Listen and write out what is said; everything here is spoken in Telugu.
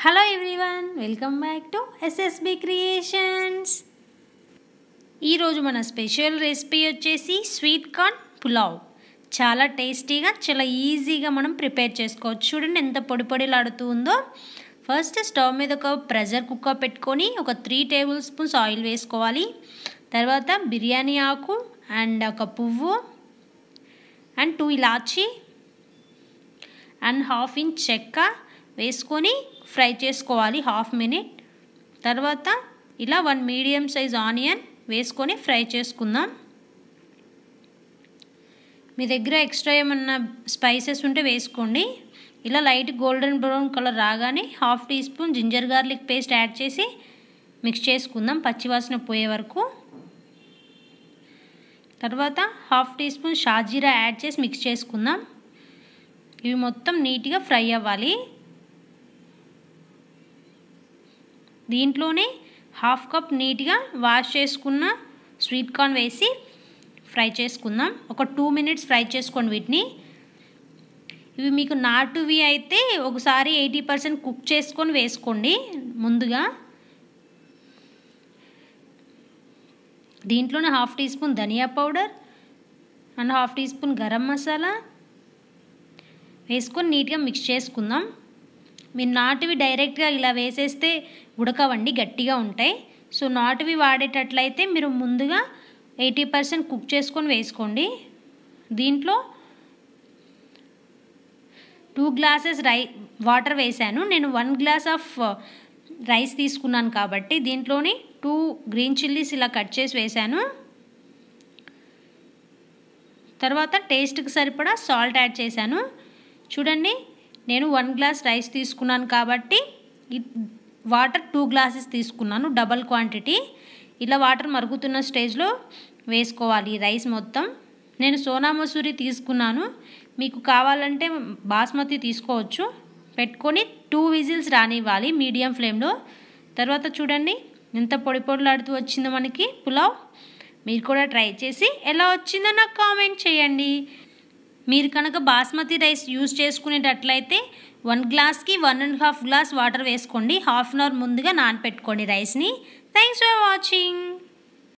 hello everyone welcome back to SSB creations ఈరోజు మన స్పెషల్ రెసిపీ వచ్చేసి స్వీట్ కార్న్ పులావ్ చాలా టేస్టీగా చాలా ఈజీగా మనం ప్రిపేర్ చేసుకోవచ్చు చూడండి ఎంత పొడి పొడిలాడుతూ ఉందో ఫస్ట్ స్టవ్ మీద ఒక ప్రెజర్ కుక్కర్ పెట్టుకొని ఒక త్రీ టేబుల్ స్పూన్స్ ఆయిల్ వేసుకోవాలి తర్వాత బిర్యానీ ఆకు అండ్ ఒక పువ్వు అండ్ టూ ఇలాచి అండ్ హాఫ్ ఇంచ్ చెక్క వేసుకొని ఫ్రై చేసుకోవాలి హాఫ్ మినిట్ తర్వాత ఇలా వన్ మీడియం సైజ్ ఆనియన్ వేసుకొని ఫ్రై చేసుకుందాం మీ దగ్గర ఎక్స్ట్రా ఏమన్నా స్పైసెస్ ఉంటే వేసుకోండి ఇలా లైట్ గోల్డెన్ బ్రౌన్ కలర్ రాగానే half teaspoon ginger garlic paste add చేసి మిక్స్ చేసుకుందాం పచ్చివాసన పోయే వరకు తర్వాత హాఫ్ టీ స్పూన్ షాజీరా యాడ్ చేసి మిక్స్ చేసుకుందాం ఇవి మొత్తం నీట్గా ఫ్రై అవ్వాలి దీంట్లోనే హాఫ్ కప్ నీట్గా వాష్ చేసుకున్న స్వీట్ కార్న్ వేసి ఫ్రై చేసుకుందాం ఒక టూ మినిట్స్ ఫ్రై చేసుకోండి వీటిని ఇవి మీకు నాటువి అయితే ఒకసారి ఎయిటీ పర్సెంట్ కుక్ చేసుకొని వేసుకోండి ముందుగా దీంట్లోనే హాఫ్ టీ స్పూన్ ధనియా powder and half teaspoon garam masala వేసుకొని నీట్గా మిక్స్ చేసుకుందాం మీరు నాటువి డైరెక్ట్గా ఇలా వేసేస్తే ఉడకవండి గట్టిగా ఉంటాయి సో నాటువి వాడేటట్లయితే మీరు ముందుగా ఎయిటీ పర్సెంట్ కుక్ చేసుకొని వేసుకోండి దీంట్లో టూ గ్లాసెస్ రై వాటర్ వేశాను నేను వన్ గ్లాస్ ఆఫ్ రైస్ తీసుకున్నాను కాబట్టి దీంట్లోని టూ గ్రీన్ చిల్లీస్ ఇలా కట్ చేసి వేశాను తర్వాత టేస్ట్కి సరిపడా సాల్ట్ యాడ్ చేశాను చూడండి నేను వన్ గ్లాస్ రైస్ తీసుకున్నాను కాబట్టి వాటర్ టూ గ్లాసెస్ తీసుకున్నాను డబల్ క్వాంటిటీ ఇలా వాటర్ మరుగుతున్న స్టేజ్లో వేసుకోవాలి రైస్ మొత్తం నేను సోనా మసూరి తీసుకున్నాను మీకు కావాలంటే బాస్మతి తీసుకోవచ్చు పెట్టుకొని టూ విజిల్స్ రానివ్వాలి మీడియం ఫ్లేమ్లో తర్వాత చూడండి ఎంత పొడి పొడిలాడుతూ వచ్చిందో మనకి పులావ్ మీరు కూడా ట్రై చేసి ఎలా వచ్చిందో నాకు కామెంట్ చేయండి మీరు కనుక బాస్మతి రైస్ యూజ్ చేసుకునేటట్లయితే వన్ గ్లాస్కి one and half glass water వేసుకోండి హాఫ్ అన్ అవర్ ముందుగా నానపెట్టుకోండి రైస్ని థ్యాంక్స్ ఫర్ వాచింగ్